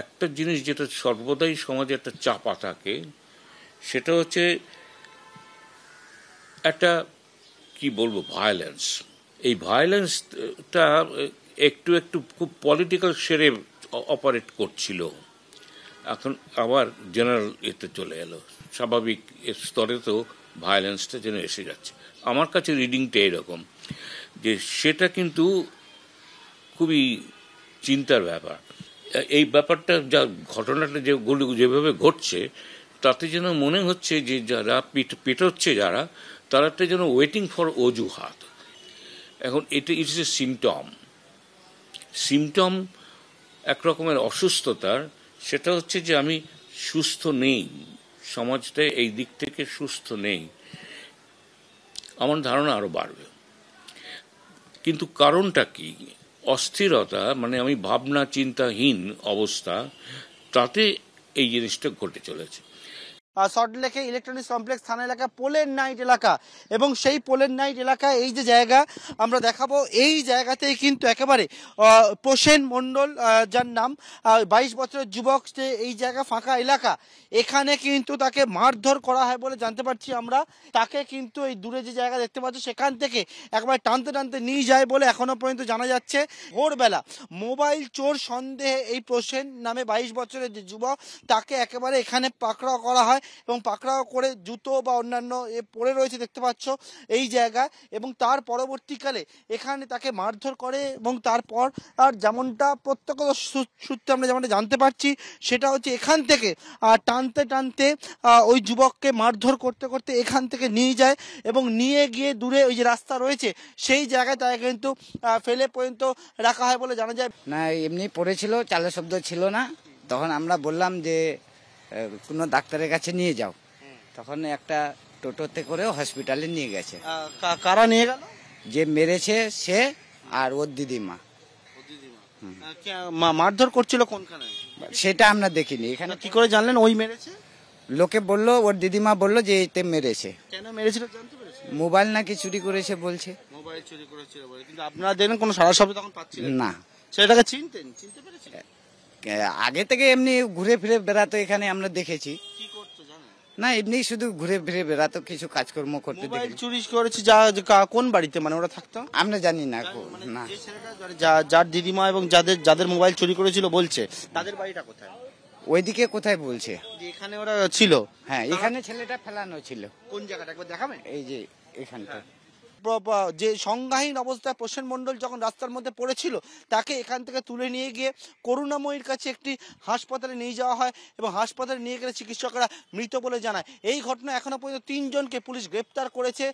একটা জিনিস যেটা সর্বদাই সমাজে একটা চাপা থাকে সেটা হচ্ছে একটা কি বলবো ভায়োলেন্স এই ভায়োলেন্সটা একটু একটু খুব পলিটিক্যাল সেরে অপারেট করছিল এখন আবার জেনারেল এতে চলে এলো স্বাভাবিক স্তরে তো ভায়োলেন্সটা যেন এসে যাচ্ছে আমার কাছে রিডিংটা এরকম যে সেটা কিন্তু খুবই চিন্তার ব্যাপার এই ব্যাপারটা যা ঘটনাটা যে গুলি যেভাবে ঘটছে তাতে যেন মনে হচ্ছে যে যারা পেটোচ্ছে যারা তারা তো যেন ওয়েটিং ফর অজুহাত এখন এটা ইট ইস এ সিমটম সিমটম এক রকমের অসুস্থতার সেটা হচ্ছে যে আমি সুস্থ নেই সমাজটা এই দিক থেকে সুস্থ নেই আমার ধারণা আরও বাড়বে কিন্তু কারণটা কী অস্থিরতা মানে আমি ভাবনা চিন্তাহীন অবস্থা তাতে এই জিনিসটা ঘটে চলেছে সল্টলেকে ইলেকট্রনিক্স কমপ্লেক্স থানা এলাকা পোলের নাইট এলাকা এবং সেই পোলের নাইট এলাকা এই যে জায়গা আমরা দেখাবো এই জায়গাতেই কিন্তু একেবারে পোষেন মণ্ডল যার নাম বাইশ বছরের যুবক যে এই জায়গা ফাঁকা এলাকা এখানে কিন্তু তাকে মারধর করা হয় বলে জানতে পারছি আমরা তাকে কিন্তু এই দূরে যে জায়গা দেখতে পাচ্ছ সেখান থেকে একবারে টানতে টানতে নিয়ে যায় বলে এখনও পর্যন্ত জানা যাচ্ছে ভোরবেলা মোবাইল চোর সন্দেহে এই পোষেন নামে বাইশ বছরের যে যুবক তাকে একেবারে এখানে পাকড়াও করা হয় জায়গায় এবং পাকড়াও করে জুতো বা অন্যান্য এ পড়ে রয়েছে দেখতে পাচ্ছ এই জায়গায় এবং তার পরবর্তীকালে এখানে তাকে মারধর করে এবং তারপর আর যেমনটা প্রত্যক্ষ সূত্রে আমরা যেমনটা জানতে পারছি সেটা হচ্ছে এখান থেকে টানতে টানতে ওই যুবককে মারধর করতে করতে এখান থেকে নিয়ে যায় এবং নিয়ে গিয়ে দূরে ওই যে রাস্তা রয়েছে সেই জায়গায় তাকে কিন্তু ফেলে পর্যন্ত রাখা হয় বলে জানা যায় না এমনি পড়েছিল চালের শব্দ ছিল না তখন আমরা বললাম যে কোনো ডাক্তারের কাছে নিয়ে যাও তখন একটা টোটোতে করে হসপিটালে নিয়ে গেছে কারা নিয়ে গেল যে মেরেছে সে আর ওর দিদিমা মারধর করছিল কোনখানে সেটা আমরা দেখিনি এখানে কি করে জানলেন ওই মেরেছে লোকে বললো ওর দিদিমা বললো যে এতে মেরেছে কেন মেরেছিল জানতে পেরেছে মোবাইল নাকি চুরি করেছে বলছে মোবাইল চুরি করেছে বলে কিন্তু আপনারা দেখেন কোনো সারা শব্দ তখন পাচ্ছেন না সেটাকে চিনতেন চিনতে পেরেছেন আগে থেকে এমনি ঘুরে ফিরে বেড়াতো এখানে আমরা দেখেছি না এমনি শুধু ঘুরে ফিরে বেড়াতো কিছু কাজকর্ম করতে চুরি করেছে যা কোন বাড়িতে মানে ওরা থাকতো আমরা জানি না না মানে যা যার দিদিমা এবং যাদের যাদের মোবাইল চুরি করেছিল বলছে তাদের বাড়িটা কোথায় ওইদিকে কোথায় বলছে এখানে ওরা ছিল হ্যাঁ এখানে ছেলেটা ফেলানো ছিল কোন জায়গাটা দেখাবেন এই যে এখানটা যে সংজ্ঞাহীন অবস্থায় প্রসেন মণ্ডল যখন রাস্তার মধ্যে পড়েছিল তাকে এখান থেকে তুলে নিয়ে গিয়ে করুণাময়ীর কাছে একটি হাসপাতালে নিয়ে যাওয়া হয় এবং হাসপাতালে নিয়ে গেলে চিকিৎসকরা মৃত বলে জানায় এই ঘটনা এখনও পর্যন্ত তিনজনকে পুলিশ গ্রেপ্তার করেছে